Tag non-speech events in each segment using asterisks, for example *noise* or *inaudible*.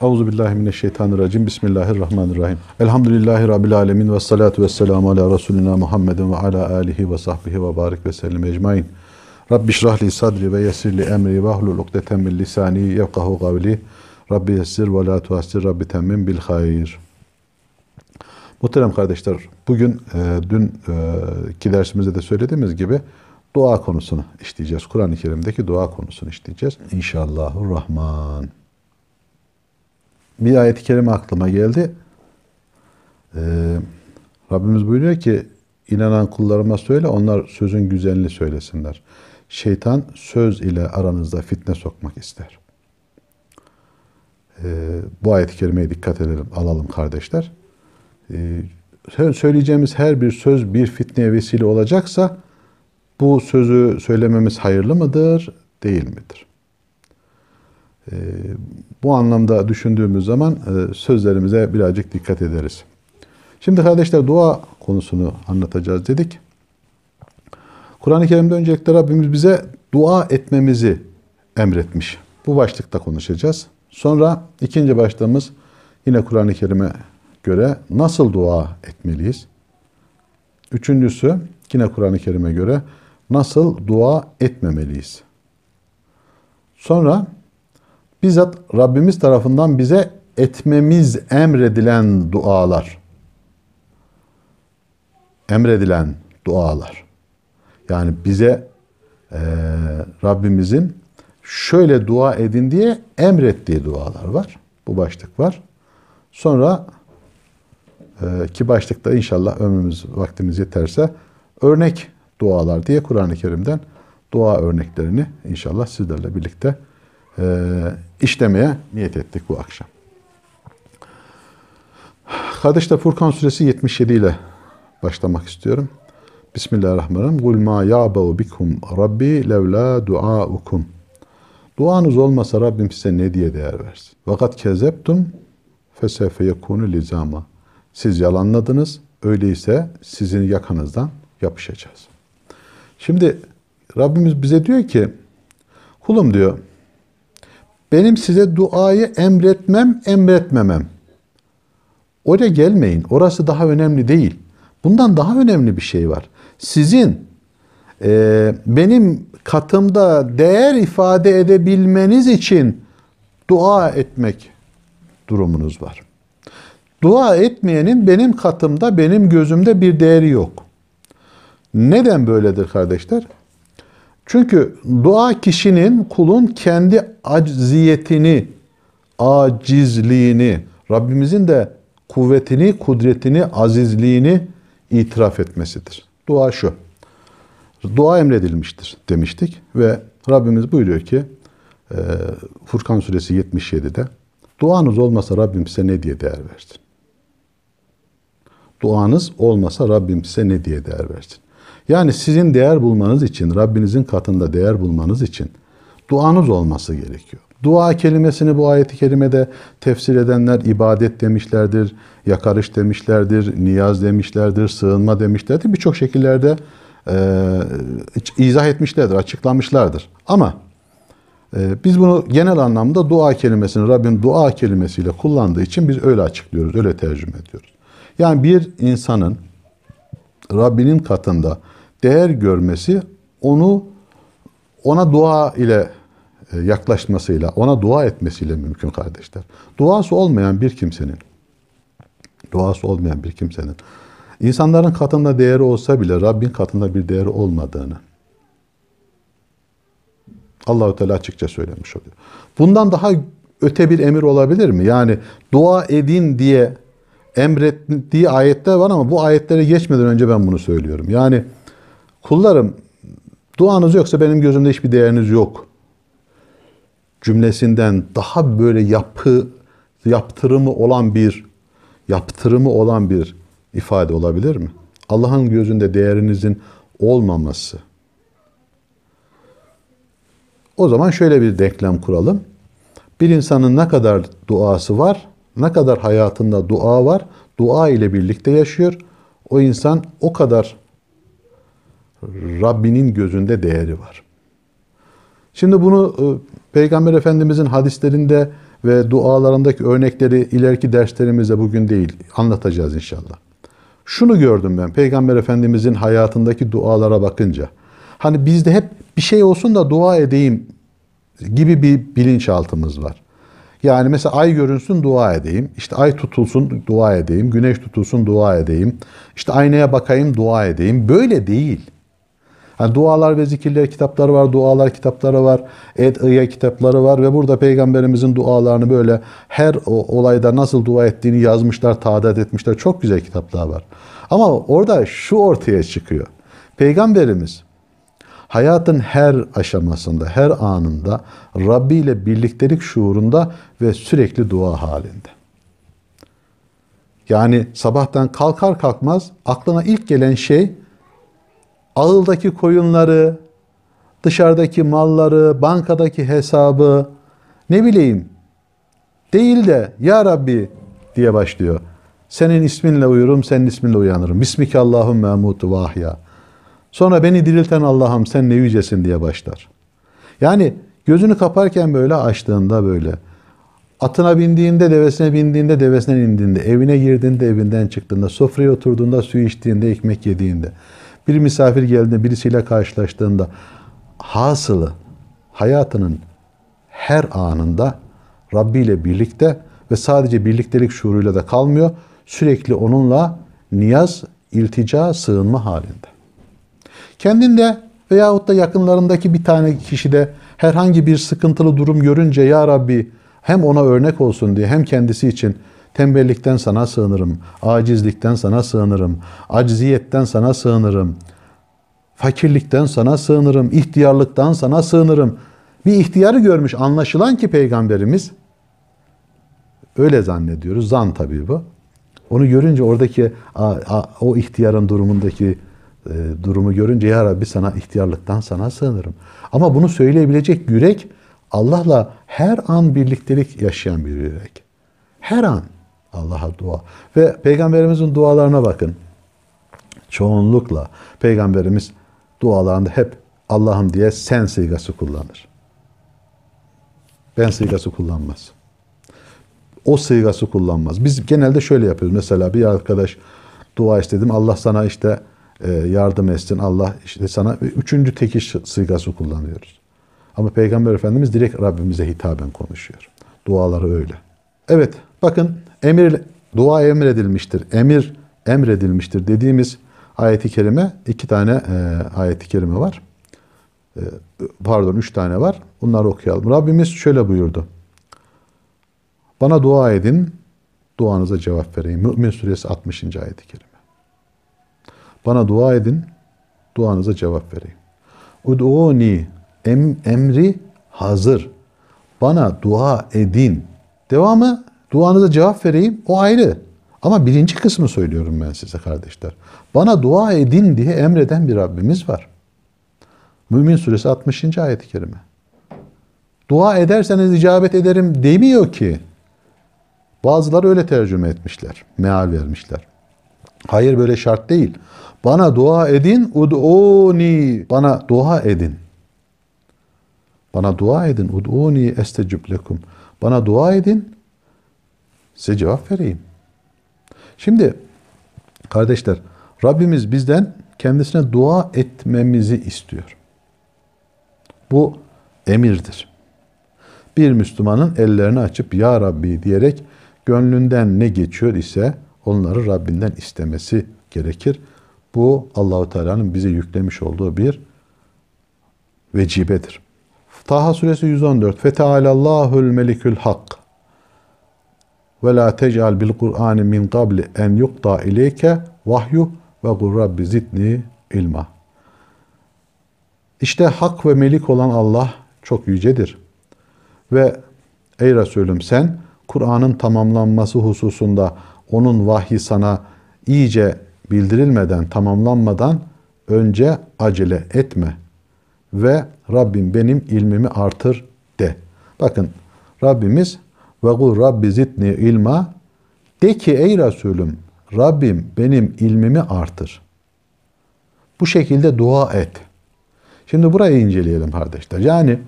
Euzu billahi mineşşeytanirracim. Bismillahirrahmanirrahim. Elhamdülillahi rabbil alamin ve salatu vesselamu ala resulina Muhammedin ve ala alihi ve sahbihi ve barik ve sellem ecmaîn. Rabbi şrah li sadri ve yessir li emri ve hlul ukdeten min lisani yefkahu kavli. Rabbi yessir ve la tuassir Rabbi temmin bil hayr. Muhterem kardeşler, bugün e, dün e, ki dersimizde de söylediğimiz gibi dua konusunu işleyeceğiz. Kur'an-ı Kerim'deki dua konusunu işleyeceğiz. İnşallahurrahman bir ayet-i kerime aklıma geldi. Ee, Rabbimiz buyuruyor ki inanan kullarıma söyle onlar sözün güzelini söylesinler. Şeytan söz ile aranızda fitne sokmak ister. Ee, bu ayet-i kerimeye dikkat edelim, alalım kardeşler. Ee, söyleyeceğimiz her bir söz bir fitneye vesile olacaksa bu sözü söylememiz hayırlı mıdır, değil midir? Ee, bu anlamda düşündüğümüz zaman e, sözlerimize birazcık dikkat ederiz. Şimdi kardeşler dua konusunu anlatacağız dedik. Kur'an-ı Kerim'de öncelikle Rabbimiz bize dua etmemizi emretmiş. Bu başlıkta konuşacağız. Sonra ikinci başlığımız yine Kur'an-ı Kerim'e göre nasıl dua etmeliyiz? Üçüncüsü yine Kur'an-ı Kerim'e göre nasıl dua etmemeliyiz? Sonra bizzat Rabbimiz tarafından bize etmemiz emredilen dualar. Emredilen dualar. Yani bize e, Rabbimizin şöyle dua edin diye emrettiği dualar var. Bu başlık var. Sonra e, ki başlıkta inşallah ömrümüz vaktimiz yeterse örnek dualar diye Kur'an-ı Kerim'den dua örneklerini inşallah sizlerle birlikte e, işlemeye niyet ettik bu akşam. Kardeşler Furkan suresi 77 ile başlamak istiyorum. Bismillahirrahmanirrahim. Kul ma ya'bu bikum rabbi levla duaukum. Duanız olmasa Rabbim size ne diye değer versin? Vakat kezeptum fesefe yekunu lizama. Siz yalanladınız. Öyleyse sizin yakanızdan yapışacağız. Şimdi Rabbimiz bize diyor ki kulum diyor benim size duayı emretmem, emretmemem. Oraya gelmeyin. Orası daha önemli değil. Bundan daha önemli bir şey var. Sizin e, benim katımda değer ifade edebilmeniz için dua etmek durumunuz var. Dua etmeyenin benim katımda, benim gözümde bir değeri yok. Neden böyledir kardeşler? Çünkü dua kişinin kulun kendi acziyetini, acizliğini, Rabbimizin de kuvvetini, kudretini, azizliğini itiraf etmesidir. Dua şu. Dua emredilmiştir demiştik ve Rabbimiz buyuruyor ki e, Furkan suresi 77'de duanız olmasa Rabbim size ne diye değer versin? Duanız olmasa Rabbim size ne diye değer versin? Yani sizin değer bulmanız için, Rabbinizin katında değer bulmanız için duanız olması gerekiyor. Dua kelimesini bu ayeti kerimede tefsir edenler ibadet demişlerdir, yakarış demişlerdir, niyaz demişlerdir, sığınma demişlerdir. Birçok şekillerde e, izah etmişlerdir, açıklamışlardır. Ama e, biz bunu genel anlamda dua kelimesini, Rabbim dua kelimesiyle kullandığı için biz öyle açıklıyoruz, öyle tercüme ediyoruz. Yani bir insanın Rabbinin katında değer görmesi onu ona dua ile e, yaklaşmasıyla, ona dua etmesiyle mümkün kardeşler. Duası olmayan bir kimsenin, duası olmayan bir kimsenin, insanların katında değeri olsa bile Rabbin katında bir değeri olmadığını Allahu Teala açıkça söylemiş oluyor. Bundan daha öte bir emir olabilir mi? Yani dua edin diye emrettiği ayetler var ama bu ayetlere geçmeden önce ben bunu söylüyorum. Yani Kullarım duanız yoksa benim gözümde hiçbir değeriniz yok. Cümlesinden daha böyle yapı yaptırımı olan bir yaptırımı olan bir ifade olabilir mi? Allah'ın gözünde değerinizin olmaması. O zaman şöyle bir denklem kuralım. Bir insanın ne kadar duası var, ne kadar hayatında dua var, dua ile birlikte yaşıyor. O insan o kadar Rabbinin gözünde değeri var. Şimdi bunu e, Peygamber Efendimizin hadislerinde ve dualarındaki örnekleri ileriki derslerimizde bugün değil anlatacağız inşallah. Şunu gördüm ben Peygamber Efendimizin hayatındaki dualara bakınca. Hani bizde hep bir şey olsun da dua edeyim gibi bir bilinçaltımız var. Yani mesela ay görünsün dua edeyim. İşte ay tutulsun dua edeyim. Güneş tutulsun dua edeyim. İşte aynaya bakayım dua edeyim. Böyle değil. Hani dualar ve zikirler kitapları var, dualar kitapları var, ed'iye kitapları var ve burada Peygamberimizin dualarını böyle her olayda nasıl dua ettiğini yazmışlar, tadat etmişler. Çok güzel kitaplar var. Ama orada şu ortaya çıkıyor. Peygamberimiz hayatın her aşamasında, her anında Rabbi ile birliktelik şuurunda ve sürekli dua halinde. Yani sabahtan kalkar kalkmaz aklına ilk gelen şey ağıldaki koyunları, dışarıdaki malları, bankadaki hesabı, ne bileyim değil de Ya Rabbi diye başlıyor. Senin isminle uyurum, senin isminle uyanırım. Bismike Allahümme emutu vahya. Sonra beni dirilten Allah'ım sen ne yücesin diye başlar. Yani gözünü kaparken böyle açtığında böyle. Atına bindiğinde, devesine bindiğinde, devesinden indiğinde, evine girdiğinde, evinden çıktığında, sofraya oturduğunda, su içtiğinde, ekmek yediğinde. Bir misafir geldiğinde birisiyle karşılaştığında hasılı hayatının her anında Rabbi ile birlikte ve sadece birliktelik şuuruyla da kalmıyor. Sürekli onunla niyaz, iltica, sığınma halinde. Kendinde veyahut da yakınlarındaki bir tane kişide herhangi bir sıkıntılı durum görünce ya Rabbi hem ona örnek olsun diye hem kendisi için Tembellikten sana sığınırım. Acizlikten sana sığınırım. Acziyetten sana sığınırım. Fakirlikten sana sığınırım. ihtiyarlıktan sana sığınırım. Bir ihtiyarı görmüş anlaşılan ki peygamberimiz öyle zannediyoruz. Zan tabii bu. Onu görünce oradaki o ihtiyarın durumundaki e, durumu görünce ya Rabbi sana ihtiyarlıktan sana sığınırım. Ama bunu söyleyebilecek yürek Allah'la her an birliktelik yaşayan bir yürek. Her an. Allah'a dua. Ve peygamberimizin dualarına bakın. Çoğunlukla peygamberimiz dualarında hep Allah'ım diye sen sigası kullanır. Ben sigası kullanmaz. O sigası kullanmaz. Biz genelde şöyle yapıyoruz. Mesela bir arkadaş dua istedim. Allah sana işte e, yardım etsin. Allah işte sana üçüncü tekiş sigası kullanıyoruz. Ama Peygamber Efendimiz direkt Rabbimize hitaben konuşuyor. Duaları öyle. Evet bakın Emir, dua emredilmiştir. Emir emredilmiştir dediğimiz ayeti kerime iki tane e, ayeti kerime var. E, pardon üç tane var. Bunları okuyalım. Rabbimiz şöyle buyurdu. Bana dua edin, duanıza cevap vereyim. Mü'min suresi 60. ayet-i kerime. Bana dua edin, duanıza cevap vereyim. Ud'uni em, emri hazır. Bana dua edin. Devamı Duanıza cevap vereyim o ayrı. Ama birinci kısmı söylüyorum ben size kardeşler. Bana dua edin diye emreden bir Rabbimiz var. Mümin suresi 60. ayet-i kerime. Dua ederseniz icabet ederim demiyor ki. Bazıları öyle tercüme etmişler. Meal vermişler. Hayır böyle şart değil. Bana dua edin, ud'uni. Bana dua edin. Bana dua edin, ud'uni estecib lekum. Bana dua edin, Size cevap vereyim. Şimdi kardeşler Rabbimiz bizden kendisine dua etmemizi istiyor. Bu emirdir. Bir Müslümanın ellerini açıp Ya Rabbi diyerek gönlünden ne geçiyor ise onları Rabbinden istemesi gerekir. Bu Allahu Teala'nın bize yüklemiş olduğu bir vecibedir. Taha suresi 114. Fetealallahu'l melikül hak ve la tec'al bil Kur'an min qabli en yuqta ileyke vahyu ve kul rabbi zidni ilma. İşte hak ve melik olan Allah çok yücedir. Ve ey Resulüm sen Kur'an'ın tamamlanması hususunda onun vahyi sana iyice bildirilmeden, tamamlanmadan önce acele etme ve Rabbim benim ilmimi artır de. Bakın Rabbimiz ve kul Rabbi zidni ilma. De ki ey Resulüm Rabbim benim ilmimi artır. Bu şekilde dua et. Şimdi burayı inceleyelim kardeşler. Yani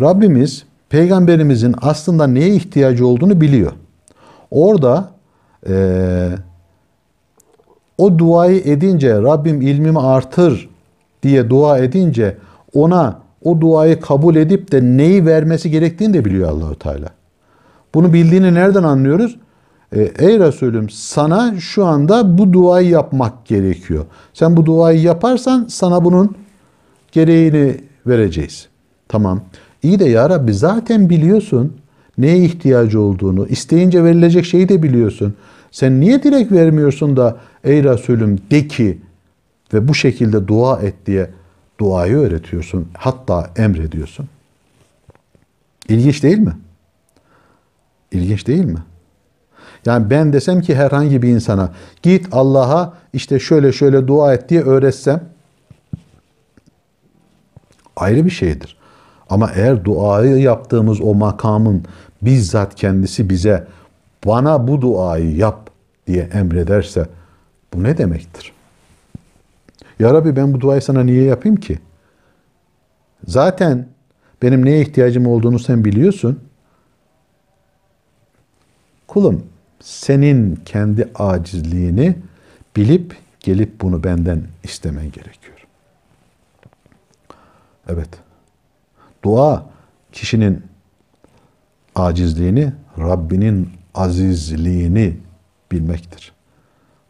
Rabbimiz peygamberimizin aslında neye ihtiyacı olduğunu biliyor. Orada e, o duayı edince Rabbim ilmimi artır diye dua edince ona o duayı kabul edip de neyi vermesi gerektiğini de biliyor Allahu Teala. Bunu bildiğini nereden anlıyoruz? E, ey Resulüm sana şu anda bu duayı yapmak gerekiyor. Sen bu duayı yaparsan sana bunun gereğini vereceğiz. Tamam. İyi de ya Rabbi zaten biliyorsun neye ihtiyacı olduğunu, isteyince verilecek şeyi de biliyorsun. Sen niye direkt vermiyorsun da ey Resulüm de ki ve bu şekilde dua et diye duayı öğretiyorsun. Hatta emrediyorsun. İlginç değil mi? İlginç değil mi? Yani ben desem ki herhangi bir insana git Allah'a işte şöyle şöyle dua et diye öğretsem ayrı bir şeydir. Ama eğer duayı yaptığımız o makamın bizzat kendisi bize bana bu duayı yap diye emrederse bu ne demektir? Ya Rabbi ben bu duayı sana niye yapayım ki? Zaten benim neye ihtiyacım olduğunu sen biliyorsun. Kulum senin kendi acizliğini bilip gelip bunu benden istemen gerekiyor. Evet. Dua kişinin acizliğini, Rabbinin azizliğini bilmektir.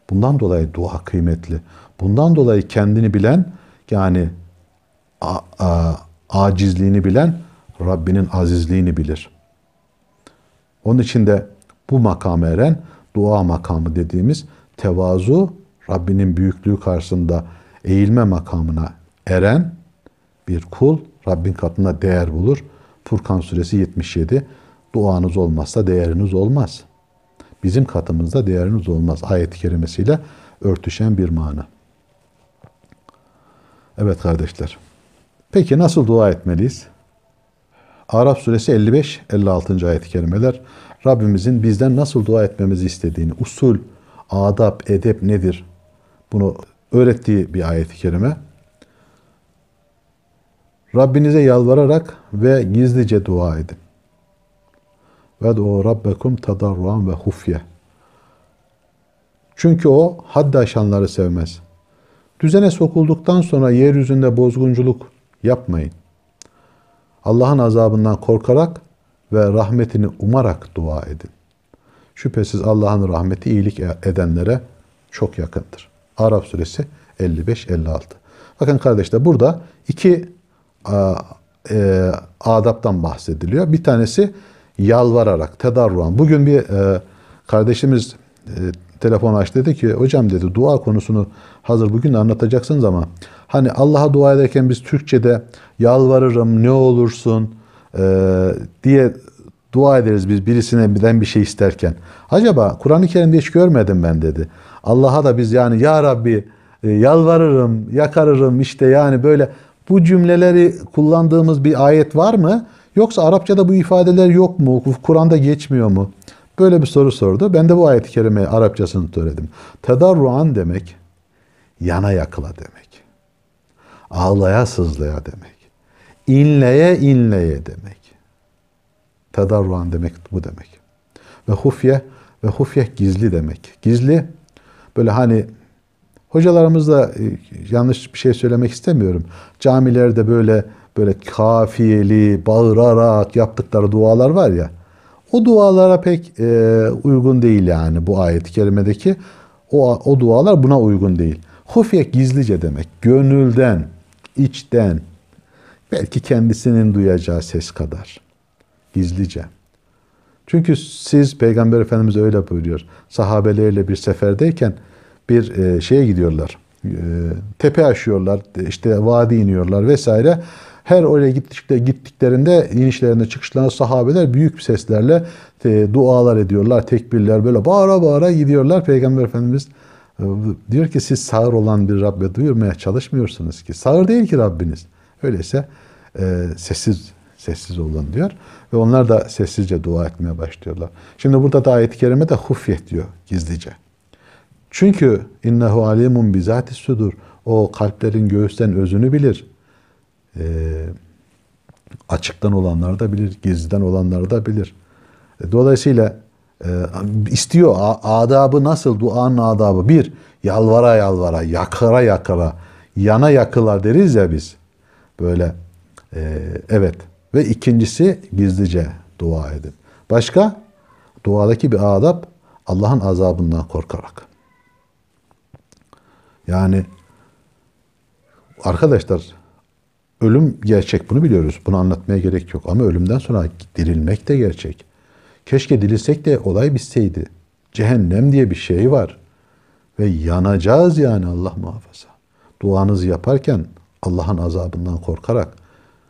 Bundan dolayı dua kıymetli. Bundan dolayı kendini bilen yani a, a, acizliğini bilen Rabbinin azizliğini bilir. Onun için de bu makam eren dua makamı dediğimiz tevazu Rabbinin büyüklüğü karşısında eğilme makamına eren bir kul Rabbin katında değer bulur. Furkan suresi 77. Duanız olmazsa değeriniz olmaz. Bizim katımızda değeriniz olmaz. Ayet-i kerimesiyle örtüşen bir mana. Evet kardeşler. Peki nasıl dua etmeliyiz? Araf suresi 55-56. ayet-i kerimeler. Rabbimizin bizden nasıl dua etmemizi istediğini, usul, adab, edep nedir? Bunu öğrettiği bir ayet-i kerime. Rabbinize yalvararak ve gizlice dua edin. Ve o rabbekum tadarruan ve hufye. Çünkü o haddi aşanları sevmez. Düzene sokulduktan sonra yeryüzünde bozgunculuk yapmayın. Allah'ın azabından korkarak ve rahmetini umarak dua edin. Şüphesiz Allah'ın rahmeti iyilik edenlere çok yakındır. Arap suresi 55-56. Bakın kardeşler burada iki a, e, adaptan bahsediliyor. Bir tanesi yalvararak, tedarruan. Bugün bir e, kardeşimiz e, telefon açtı dedi ki hocam dedi dua konusunu hazır bugün de anlatacaksınız ama hani Allah'a dua ederken biz Türkçe'de yalvarırım ne olursun ee, diye dua ederiz biz birisine birden bir şey isterken. Acaba Kur'an-ı Kerim'de hiç görmedim ben dedi. Allah'a da biz yani ya Rabbi e, yalvarırım, yakarırım işte yani böyle bu cümleleri kullandığımız bir ayet var mı? Yoksa Arapçada bu ifadeler yok mu? Kur'an'da geçmiyor mu? Böyle bir soru sordu. Ben de bu ayet-i kerimeyi Arapçasını söyledim. Tedarruan demek, yana yakıla demek. Ağlaya sızlaya demek inleye inleye demek. Tadarruan demek bu demek. Ve hufye ve hufye gizli demek. Gizli böyle hani hocalarımız e, yanlış bir şey söylemek istemiyorum. Camilerde böyle böyle kafiyeli, bağırarak yaptıkları dualar var ya. O dualara pek e, uygun değil yani bu ayet-i kerimedeki. O, o dualar buna uygun değil. Hufye gizlice demek. Gönülden, içten, Belki kendisinin duyacağı ses kadar. Gizlice. Çünkü siz Peygamber Efendimiz öyle buyuruyor. Sahabeleriyle bir seferdeyken bir e, şeye gidiyorlar. E, tepe aşıyorlar, işte vadi iniyorlar vesaire. Her oraya gittiklerinde inişlerinde çıkışlarında sahabeler büyük seslerle e, dualar ediyorlar, tekbirler böyle bağıra bağıra gidiyorlar. Peygamber Efendimiz e, diyor ki siz sağır olan bir Rabbe duyurmaya çalışmıyorsunuz ki. Sağır değil ki Rabbiniz. Öyleyse e, sessiz sessiz olun diyor. Ve onlar da sessizce dua etmeye başlıyorlar. Şimdi burada da ayet-i kerime de hufyet diyor gizlice. Çünkü innehu alimun bizati sudur. O kalplerin göğüsten özünü bilir. E, açıktan olanları da bilir, gizliden olanları da bilir. E, dolayısıyla e, istiyor adabı nasıl? Duanın adabı. Bir, yalvara yalvara, yakara yakara, yana yakılar deriz ya biz. Böyle e, evet. Ve ikincisi gizlice dua edin. Başka? Duadaki bir adap Allah'ın azabından korkarak. Yani arkadaşlar ölüm gerçek bunu biliyoruz. Bunu anlatmaya gerek yok. Ama ölümden sonra dirilmek de gerçek. Keşke dirilsek de olay bitseydi. Cehennem diye bir şey var. Ve yanacağız yani Allah muhafaza. Duanızı yaparken Allah'ın azabından korkarak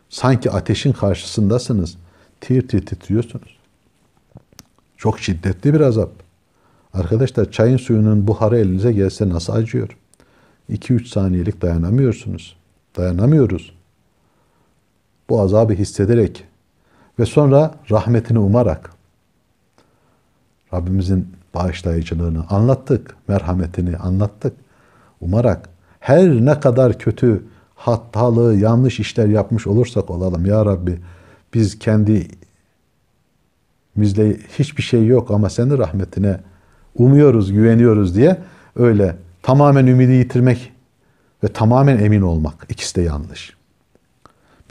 sanki ateşin karşısındasınız. Tir tir titriyorsunuz. Çok şiddetli bir azap. Arkadaşlar çayın suyunun buharı elinize gelse nasıl acıyor? 2-3 saniyelik dayanamıyorsunuz. Dayanamıyoruz. Bu azabı hissederek ve sonra rahmetini umarak Rabbimizin bağışlayıcılığını anlattık, merhametini anlattık. Umarak her ne kadar kötü hatalı, yanlış işler yapmış olursak olalım. Ya Rabbi biz kendi bizde hiçbir şey yok ama senin rahmetine umuyoruz, güveniyoruz diye öyle tamamen ümidi yitirmek ve tamamen emin olmak ikisi de yanlış.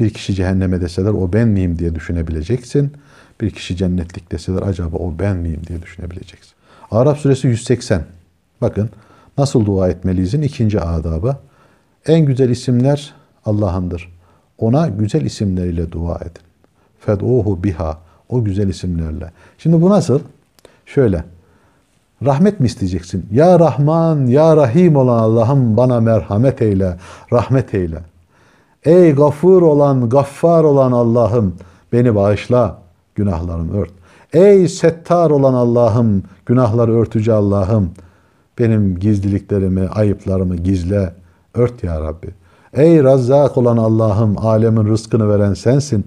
Bir kişi cehenneme deseler o ben miyim diye düşünebileceksin. Bir kişi cennetlik deseler acaba o ben miyim diye düşünebileceksin. Arap suresi 180. Bakın nasıl dua etmeliyizin ikinci adabı. En güzel isimler Allah'ındır. Ona güzel isimleriyle dua edin. Fed'uhu biha. O güzel isimlerle. Şimdi bu nasıl? Şöyle. Rahmet mi isteyeceksin? Ya Rahman, Ya Rahim olan Allah'ım bana merhamet eyle, rahmet eyle. Ey gafur olan, gaffar olan Allah'ım beni bağışla, günahlarımı ört. Ey settar olan Allah'ım, günahları örtücü Allah'ım benim gizliliklerimi, ayıplarımı gizle, Ört ya Rabbi. Ey Razzak olan Allah'ım, alemin rızkını veren sensin.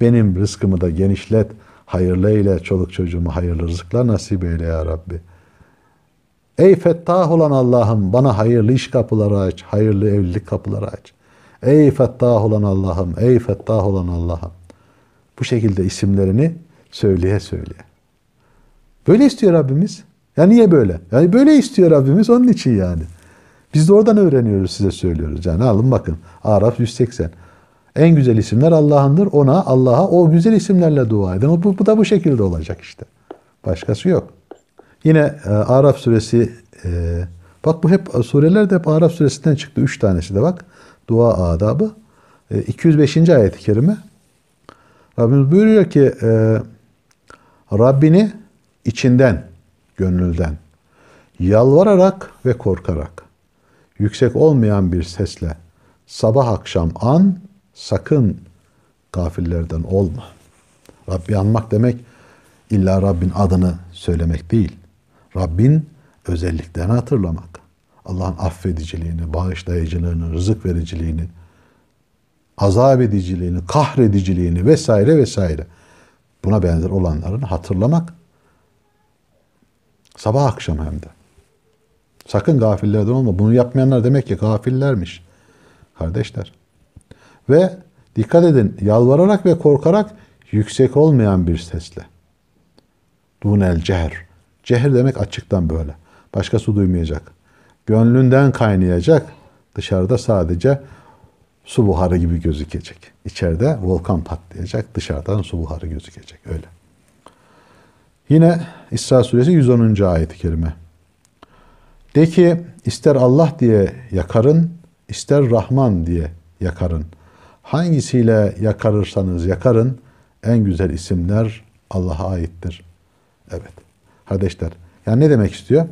Benim rızkımı da genişlet. Hayırlı ile çoluk çocuğumu hayırlı rızıklar nasip eyle ya Rabbi. Ey Fettah olan Allah'ım, bana hayırlı iş kapıları aç, hayırlı evlilik kapıları aç. Ey Fettah olan Allah'ım, ey Fettah olan Allah'ım. Bu şekilde isimlerini söyleye söyleye. Böyle istiyor Rabbimiz. Ya niye böyle? Yani böyle istiyor Rabbimiz onun için yani. Biz de oradan öğreniyoruz size söylüyoruz. Yani alın bakın Araf 180. En güzel isimler Allah'ındır. Ona, Allah'a o güzel isimlerle dua edin. bu, bu da bu şekilde olacak işte. Başkası yok. Yine e, Araf suresi e, bak bu hep sureler de hep Araf suresinden çıktı. Üç tanesi de bak. Dua adabı. E, 205. ayet-i kerime. Rabbimiz buyuruyor ki e, Rabbini içinden, gönlünden yalvararak ve korkarak yüksek olmayan bir sesle sabah akşam an sakın gafillerden olma. Rabbi anmak demek illa Rabbin adını söylemek değil. Rabbin özelliklerini hatırlamak. Allah'ın affediciliğini, bağışlayıcılığını, rızık vericiliğini, azap ediciliğini, kahrediciliğini vesaire vesaire. Buna benzer olanların hatırlamak sabah akşam hem de. Sakın gafillerden olma. Bunu yapmayanlar demek ki gafillermiş. Kardeşler. Ve dikkat edin yalvararak ve korkarak yüksek olmayan bir sesle. Dunel ceher. Ceher demek açıktan böyle. Başkası duymayacak. Gönlünden kaynayacak. Dışarıda sadece su buharı gibi gözükecek. İçeride volkan patlayacak. Dışarıdan su buharı gözükecek. Öyle. Yine İsra suresi 110. ayet-i kerime. De ki ister Allah diye yakarın, ister Rahman diye yakarın. Hangisiyle yakarırsanız yakarın en güzel isimler Allah'a aittir. Evet. Kardeşler yani ne demek istiyor?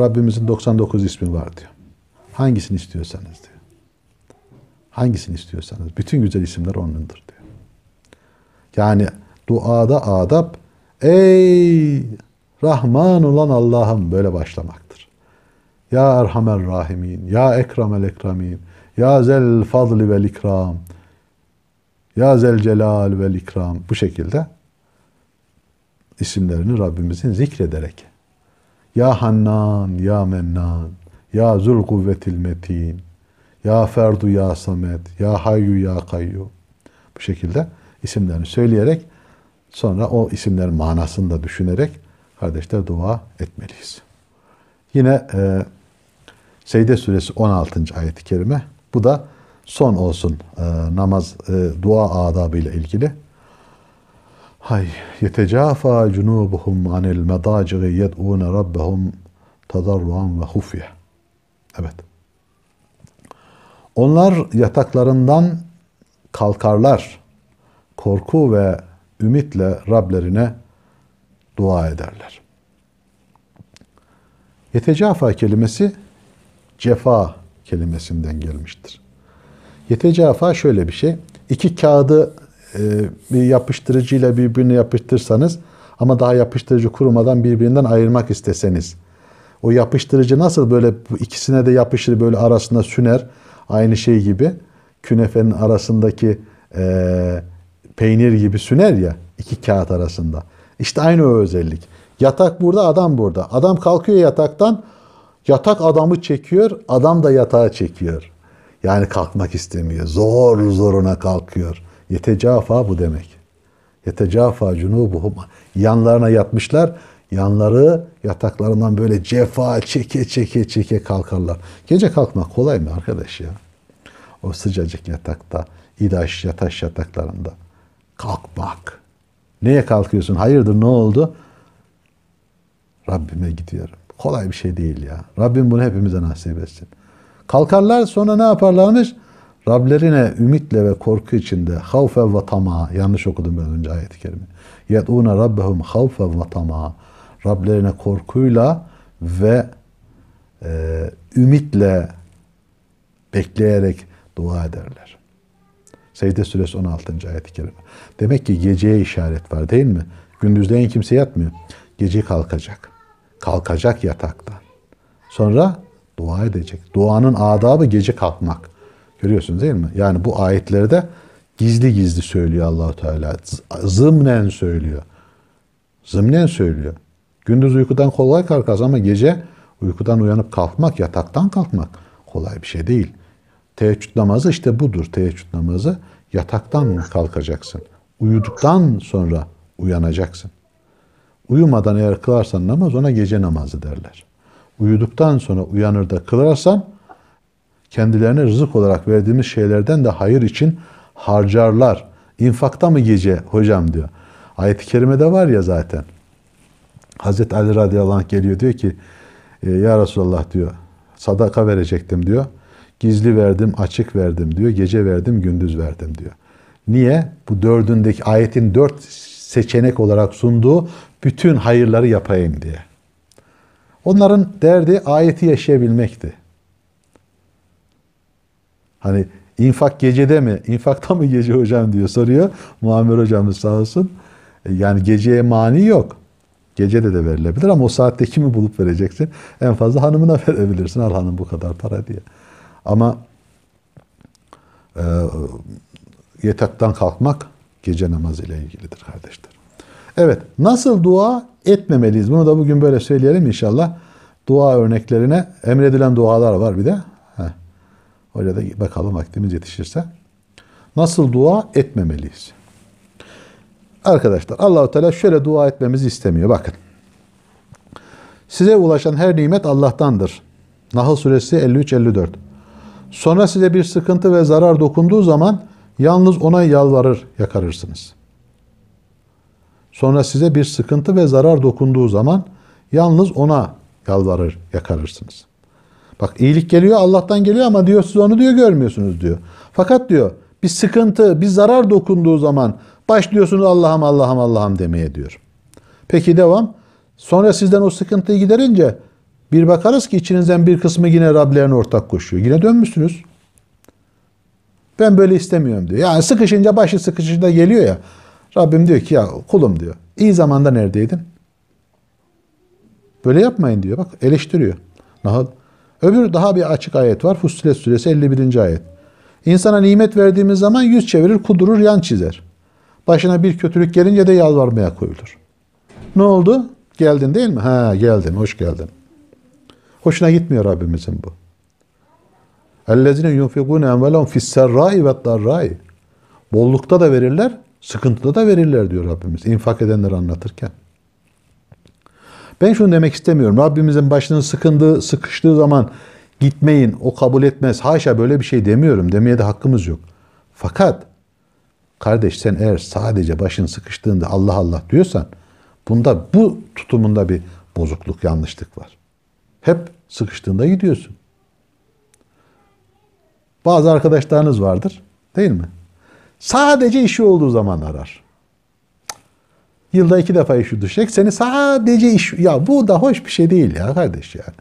Rabbimizin 99 ismi var diyor. Hangisini istiyorsanız diyor. Hangisini istiyorsanız. Bütün güzel isimler O'nundur diyor. Yani duada adab ey Rahman olan Allah'ım böyle başlamaktır. Ya Erhamer Rahimin, Ya Ekremel Ekramin, Ya Zel Fadli Vel İkram, Ya Zel Celal Vel İkram. Bu şekilde isimlerini Rabbimizin zikrederek. Ya Hannan, Ya Mennan, Ya Zul Kuvvetil Metin, Ya Ferdu Ya Samet, Ya Hayyu Ya Kayyu. Bu şekilde isimlerini söyleyerek sonra o isimlerin manasını da düşünerek kardeşler dua etmeliyiz. Yine e, Seyde suresi 16. ayet-i kerime. Bu da son olsun e, namaz, e, dua ile ilgili. Hay yetecafa cunubuhum anil medaci'i yed'une rabbehum tadarruan ve hufye. Evet. Onlar yataklarından kalkarlar. Korku ve ümitle Rablerine dua ederler. Yetecafa kelimesi cefa kelimesinden gelmiştir. Yetecafa şöyle bir şey. İki kağıdı e, bir yapıştırıcıyla birbirine yapıştırsanız ama daha yapıştırıcı kurumadan birbirinden ayırmak isteseniz. O yapıştırıcı nasıl böyle ikisine de yapışır böyle arasında süner aynı şey gibi künefenin arasındaki e, peynir gibi süner ya iki kağıt arasında. İşte aynı o özellik. Yatak burada adam burada. Adam kalkıyor yataktan Yatak adamı çekiyor, adam da yatağa çekiyor. Yani kalkmak istemiyor. Zor zoruna kalkıyor. Yetecafa bu demek. Yetecafa cunubuhum. Yanlarına yatmışlar. Yanları yataklarından böyle cefa çeke çeke çeke kalkarlar. Gece kalkmak kolay mı arkadaş ya? O sıcacık yatakta, idaş yataş yataklarında. Kalkmak. Neye kalkıyorsun? Hayırdır ne oldu? Rabbime gidiyorum. Kolay bir şey değil ya. Rabbim bunu hepimize nasip etsin. Kalkarlar sonra ne yaparlarmış? Rablerine ümitle ve korku içinde havfe ve tama yanlış okudum ben önce ayet-i kerime. Yed'une rabbehum havfe ve tama Rablerine korkuyla ve e, ümitle bekleyerek dua ederler. Secde suresi 16. ayet-i kerime. Demek ki geceye işaret var değil mi? gündüzde en kimse yatmıyor. Gece kalkacak. Kalkacak yataktan. Sonra dua edecek. Duanın adabı gece kalkmak. Görüyorsunuz değil mi? Yani bu ayetlerde gizli gizli söylüyor Allahu Teala. Zımnen söylüyor. Zımnen söylüyor. Gündüz uykudan kolay kalkarız ama gece uykudan uyanıp kalkmak, yataktan kalkmak kolay bir şey değil. Teheccüd namazı işte budur. Teheccüd namazı yataktan kalkacaksın. Uyuduktan sonra uyanacaksın. Uyumadan eğer kılarsan namaz ona gece namazı derler. Uyuduktan sonra uyanır da kılarsan kendilerine rızık olarak verdiğimiz şeylerden de hayır için harcarlar. İnfakta mı gece hocam diyor. Ayet-i kerimede var ya zaten. Hazreti Ali radıyallahu anh geliyor diyor ki e, ya Resulallah diyor sadaka verecektim diyor. Gizli verdim, açık verdim diyor. Gece verdim, gündüz verdim diyor. Niye? Bu dördündeki ayetin dört seçenek olarak sunduğu bütün hayırları yapayım diye. Onların derdi ayeti yaşayabilmekti. Hani infak gecede mi? İnfakta mı gece hocam diyor soruyor. Muammer hocamız sağ olsun. E, yani geceye mani yok. Gecede de de verilebilir ama o saatte kimi bulup vereceksin? En fazla hanımına *laughs* verebilirsin. Al hanım bu kadar para diye. Ama e, yataktan kalkmak gece namazı ile ilgilidir kardeşler. Evet, nasıl dua etmemeliyiz? Bunu da bugün böyle söyleyelim inşallah. Dua örneklerine emredilen dualar var bir de. Heh. Oraya da bakalım vaktimiz yetişirse. Nasıl dua etmemeliyiz? Arkadaşlar Allahu Teala şöyle dua etmemizi istemiyor. Bakın. Size ulaşan her nimet Allah'tandır. Nahl suresi 53-54. Sonra size bir sıkıntı ve zarar dokunduğu zaman yalnız ona yalvarır, yakarırsınız. Sonra size bir sıkıntı ve zarar dokunduğu zaman yalnız ona yalvarır, yakarırsınız. Bak iyilik geliyor Allah'tan geliyor ama diyor siz onu diyor görmüyorsunuz diyor. Fakat diyor bir sıkıntı, bir zarar dokunduğu zaman başlıyorsunuz Allah'ım Allah'ım Allah'ım demeye diyor. Peki devam. Sonra sizden o sıkıntıyı giderince bir bakarız ki içinizden bir kısmı yine Rablerine ortak koşuyor. Yine dönmüşsünüz. Ben böyle istemiyorum diyor. Yani sıkışınca başı sıkışınca geliyor ya. Rabbim diyor ki ya kulum diyor. İyi zamanda neredeydin? Böyle yapmayın diyor. Bak eleştiriyor. Daha, öbür daha bir açık ayet var. Fussilet suresi 51. ayet. İnsana nimet verdiğimiz zaman yüz çevirir, kudurur, yan çizer. Başına bir kötülük gelince de yalvarmaya koyulur. Ne oldu? Geldin değil mi? Ha geldin, hoş geldin. Hoşuna gitmiyor Rabbimizin bu. اَلَّذِينَ يُنْفِقُونَ اَنْوَلَهُمْ فِي السَّرَّائِ وَالْضَرَّائِ Bollukta da verirler, Sıkıntıda da verirler diyor Rabbimiz infak edenleri anlatırken. Ben şunu demek istemiyorum. Rabbimizin başının sıkındığı, sıkıştığı zaman gitmeyin, o kabul etmez. Haşa böyle bir şey demiyorum. Demeye de hakkımız yok. Fakat kardeş sen eğer sadece başın sıkıştığında Allah Allah diyorsan bunda bu tutumunda bir bozukluk, yanlışlık var. Hep sıkıştığında gidiyorsun. Bazı arkadaşlarınız vardır değil mi? Sadece işi olduğu zaman arar. Yılda iki defa işi düşecek. Seni sadece iş... Ya bu da hoş bir şey değil ya kardeş yani.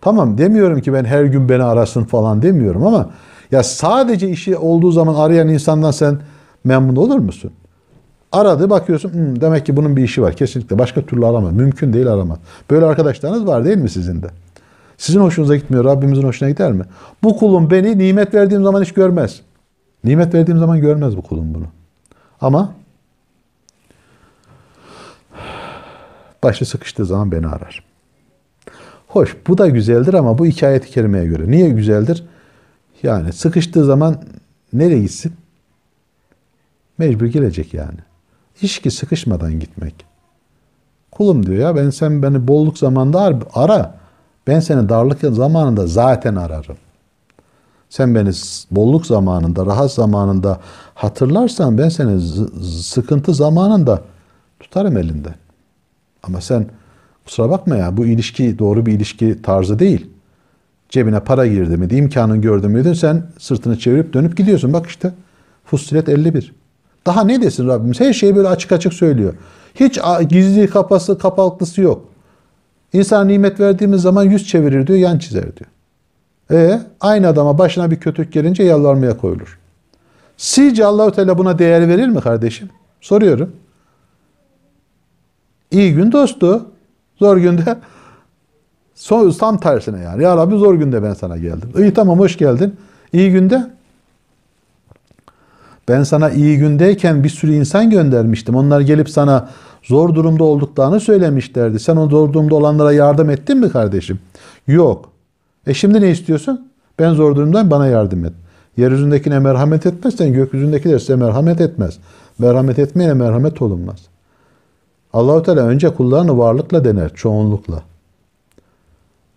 Tamam demiyorum ki ben her gün beni arasın falan demiyorum ama ya sadece işi olduğu zaman arayan insandan sen memnun olur musun? Aradı bakıyorsun Hı, hmm, demek ki bunun bir işi var kesinlikle başka türlü arama mümkün değil arama. Böyle arkadaşlarınız var değil mi sizin de? Sizin hoşunuza gitmiyor Rabbimizin hoşuna gider mi? Bu kulum beni nimet verdiğim zaman hiç görmez. Nimet verdiğim zaman görmez bu kulum bunu. Ama başı sıkıştığı zaman beni arar. Hoş bu da güzeldir ama bu iki ayet kerimeye göre. Niye güzeldir? Yani sıkıştığı zaman nereye gitsin? Mecbur gelecek yani. İş ki sıkışmadan gitmek. Kulum diyor ya ben sen beni bolluk zamanda ara. Ben seni darlık zamanında zaten ararım. Sen beni bolluk zamanında, rahat zamanında hatırlarsan ben seni sıkıntı zamanında tutarım elinde. Ama sen kusura bakma ya bu ilişki doğru bir ilişki tarzı değil. Cebine para girdi mi, imkanın gördü mü sen sırtını çevirip dönüp gidiyorsun. Bak işte Fussilet 51. Daha ne desin Rabbimiz? Her şeyi böyle açık açık söylüyor. Hiç gizli kapası kapaklısı yok. İnsan nimet verdiğimiz zaman yüz çevirir diyor, yan çizer diyor. E aynı adama başına bir kötülük gelince yalvarmaya koyulur. Sizce Allahü Teala buna değer verir mi kardeşim? Soruyorum. İyi gün dostu. Zor günde *laughs* son, tam tersine yani. Ya Rabbi zor günde ben sana geldim. İyi tamam hoş geldin. İyi günde ben sana iyi gündeyken bir sürü insan göndermiştim. Onlar gelip sana zor durumda olduklarını söylemişlerdi. Sen o zor durumda olanlara yardım ettin mi kardeşim? Yok. E şimdi ne istiyorsun? Ben zor durumdan bana yardım et. Yeryüzündekine merhamet etmezsen gökyüzündeki de size merhamet etmez. Merhamet etmeyene merhamet olunmaz. Allahu Teala önce kullarını varlıkla dener, çoğunlukla.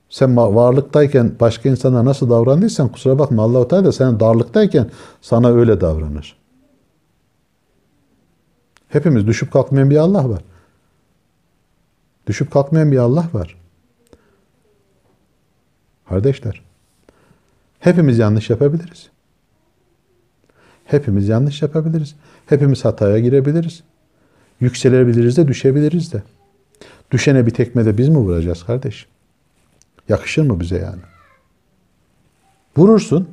Sen varlıktayken başka insana nasıl davrandıysan kusura bakma Allahu Teala da sen darlıktayken sana öyle davranır. Hepimiz düşüp kalkmayan bir Allah var. Düşüp kalkmayan bir Allah var. Kardeşler, hepimiz yanlış yapabiliriz. Hepimiz yanlış yapabiliriz. Hepimiz hataya girebiliriz. Yükselebiliriz de düşebiliriz de. Düşene bir tekme de biz mi vuracağız kardeş? Yakışır mı bize yani? Vurursun.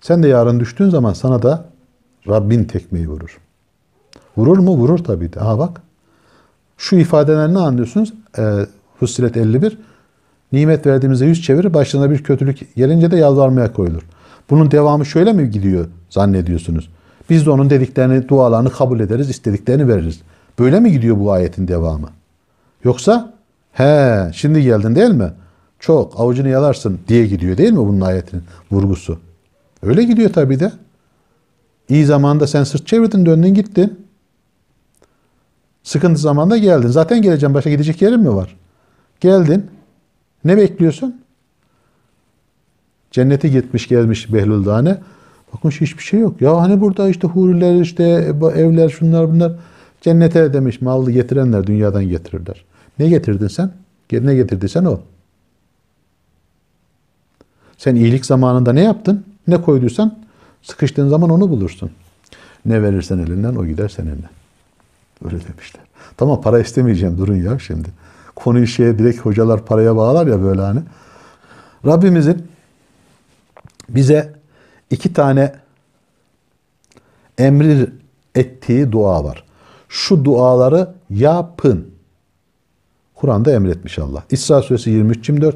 Sen de yarın düştüğün zaman sana da Rabbin tekmeyi vurur. Vurur mu? Vurur tabii de. Aha bak. Şu ifadeler ne anlıyorsunuz? Ee, Fussilet 51. Nimet verdiğimize yüz çevirir, başlarına bir kötülük gelince de yalvarmaya koyulur. Bunun devamı şöyle mi gidiyor zannediyorsunuz? Biz de onun dediklerini, dualarını kabul ederiz, istediklerini veririz. Böyle mi gidiyor bu ayetin devamı? Yoksa he şimdi geldin değil mi? Çok avucunu yalarsın diye gidiyor değil mi bunun ayetinin vurgusu? Öyle gidiyor tabii de. İyi zamanda sen sırt çevirdin, döndün gittin. Sıkıntı zamanda geldin. Zaten geleceğim başka gidecek yerim mi var? Geldin. Ne bekliyorsun? Cennete gitmiş gelmiş Behlül Dane. Bakın hiçbir şey yok. Ya hani burada işte huriler işte evler şunlar bunlar. Cennete demiş mallı getirenler dünyadan getirirler. Ne getirdin sen? Ne getirdiysen o. Sen iyilik zamanında ne yaptın? Ne koyduysan sıkıştığın zaman onu bulursun. Ne verirsen elinden o gider seninle. Öyle demişler. Tamam para istemeyeceğim durun ya şimdi konuyu şeye direkt hocalar paraya bağlar ya böyle hani. Rabbimizin bize iki tane emri ettiği dua var. Şu duaları yapın. Kur'an'da emretmiş Allah. İsra suresi 23-24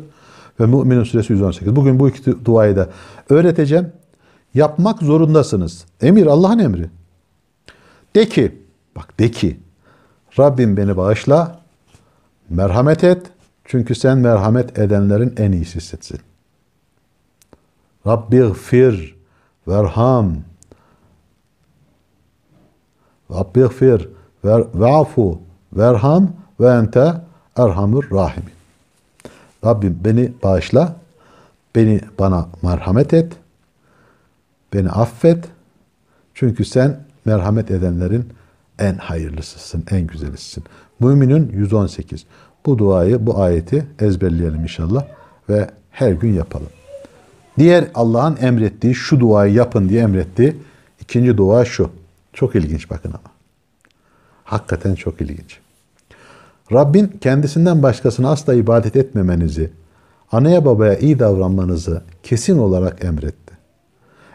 ve Mü'minun suresi 118. Bugün bu iki duayı da öğreteceğim. Yapmak zorundasınız. Emir Allah'ın emri. De ki, bak de ki, Rabbim beni bağışla, Merhamet et. Çünkü sen merhamet edenlerin en iyisisin. Rabbi gfir verham Rabbi gfir ver, ve'afu verham ve ente erhamur rahimin. Rabbim beni bağışla, beni bana merhamet et, beni affet. Çünkü sen merhamet edenlerin en hayırlısısın, en güzelisin. Müminün 118. Bu duayı, bu ayeti ezberleyelim inşallah ve her gün yapalım. Diğer Allah'ın emrettiği şu duayı yapın diye emrettiği ikinci dua şu. Çok ilginç bakın ama. Hakikaten çok ilginç. Rabbin kendisinden başkasına asla ibadet etmemenizi, anaya babaya iyi davranmanızı kesin olarak emretti.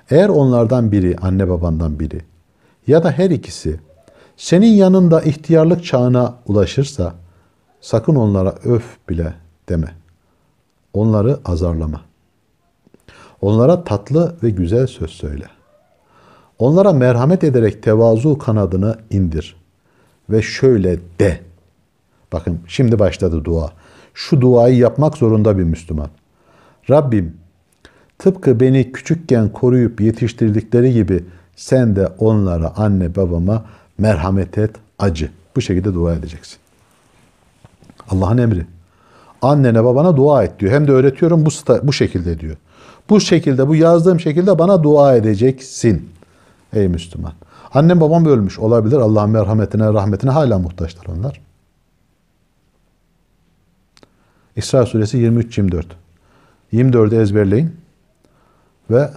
Eğer onlardan biri, anne babandan biri ya da her ikisi senin yanında ihtiyarlık çağına ulaşırsa sakın onlara öf bile deme. Onları azarlama. Onlara tatlı ve güzel söz söyle. Onlara merhamet ederek tevazu kanadını indir. Ve şöyle de. Bakın şimdi başladı dua. Şu duayı yapmak zorunda bir Müslüman. Rabbim tıpkı beni küçükken koruyup yetiştirdikleri gibi sen de onlara anne babama merhamet et, acı. Bu şekilde dua edeceksin. Allah'ın emri. Annene babana dua et diyor. Hem de öğretiyorum bu, bu şekilde diyor. Bu şekilde, bu yazdığım şekilde bana dua edeceksin. Ey Müslüman. Annem babam ölmüş olabilir. Allah'ın merhametine, rahmetine hala muhtaçlar onlar. İsra suresi 23-24. 24'ü ezberleyin. Ve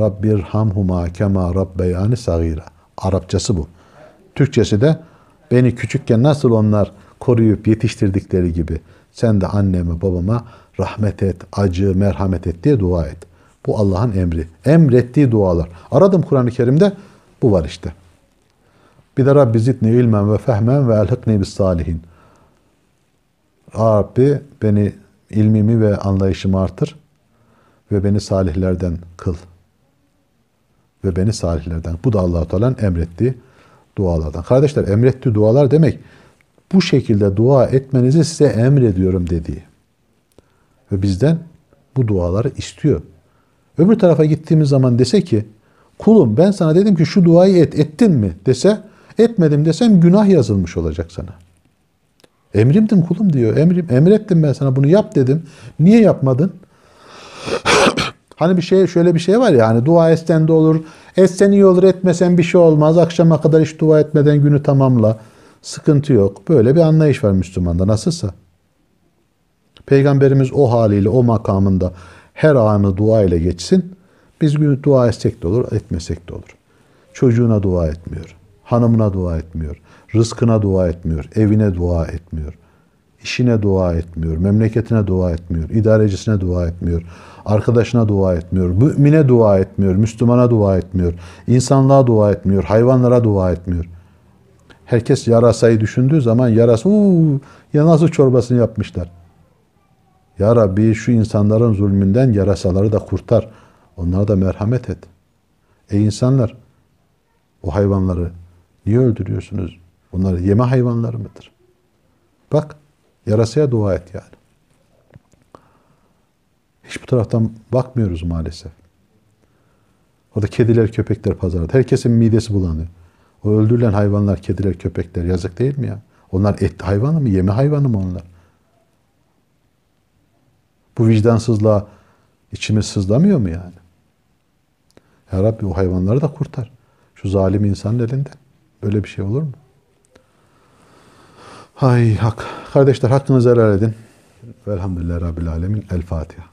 Rabbir Rabbirhamhuma kema rabbeyani sagira. Arapçası bu. Türkçesi de beni küçükken nasıl onlar koruyup yetiştirdikleri gibi sen de anneme babama rahmet et, acı, merhamet et diye dua et. Bu Allah'ın emri. Emrettiği dualar. Aradım Kur'an-ı Kerim'de bu var işte. Bir de Rabbi zidni ilmen ve fehmen ve elhıkni bis salihin. Rabbi beni ilmimi ve anlayışımı artır ve beni salihlerden kıl ve beni salihlerden. Bu da Allahu Teala'nın emrettiği dualardan. Kardeşler emrettiği dualar demek bu şekilde dua etmenizi size emrediyorum dediği. Ve bizden bu duaları istiyor. Öbür tarafa gittiğimiz zaman dese ki kulum ben sana dedim ki şu duayı et ettin mi dese etmedim desem günah yazılmış olacak sana. Emrimdim kulum diyor. Emrim, emrettim ben sana bunu yap dedim. Niye yapmadın? Hani bir şey şöyle bir şey var ya hani dua etsen de olur. Etsen iyi olur etmesen bir şey olmaz. Akşama kadar hiç dua etmeden günü tamamla. Sıkıntı yok. Böyle bir anlayış var Müslümanda nasılsa. Peygamberimiz o haliyle o makamında her anı dua ile geçsin. Biz dua etsek de olur, etmesek de olur. Çocuğuna dua etmiyor. Hanımına dua etmiyor. Rızkına dua etmiyor. Evine dua etmiyor. İşine dua etmiyor. Memleketine dua etmiyor. idarecisine dua etmiyor. Arkadaşına dua etmiyor. Mümine dua etmiyor. Müslümana dua etmiyor. insanlığa dua etmiyor. Hayvanlara dua etmiyor. Herkes yarasayı düşündüğü zaman yarası uuu ya nasıl çorbasını yapmışlar. Ya Rabbi şu insanların zulmünden yarasaları da kurtar. Onlara da merhamet et. Ey insanlar o hayvanları niye öldürüyorsunuz? Bunlar yeme hayvanları mıdır? Bak yarasaya dua et yani. Hiç bu taraftan bakmıyoruz maalesef. O da kediler, köpekler pazarda. Herkesin midesi bulanıyor. O öldürülen hayvanlar, kediler, köpekler yazık değil mi ya? Onlar et hayvanı mı, yeme hayvanı mı onlar? Bu vicdansızlığa içimiz sızlamıyor mu yani? Ya Rabbi o hayvanları da kurtar. Şu zalim insanın elinden. Böyle bir şey olur mu? Hay hak. Kardeşler hakkınızı helal edin. Velhamdülillah Rabbil Alemin. El Fatiha.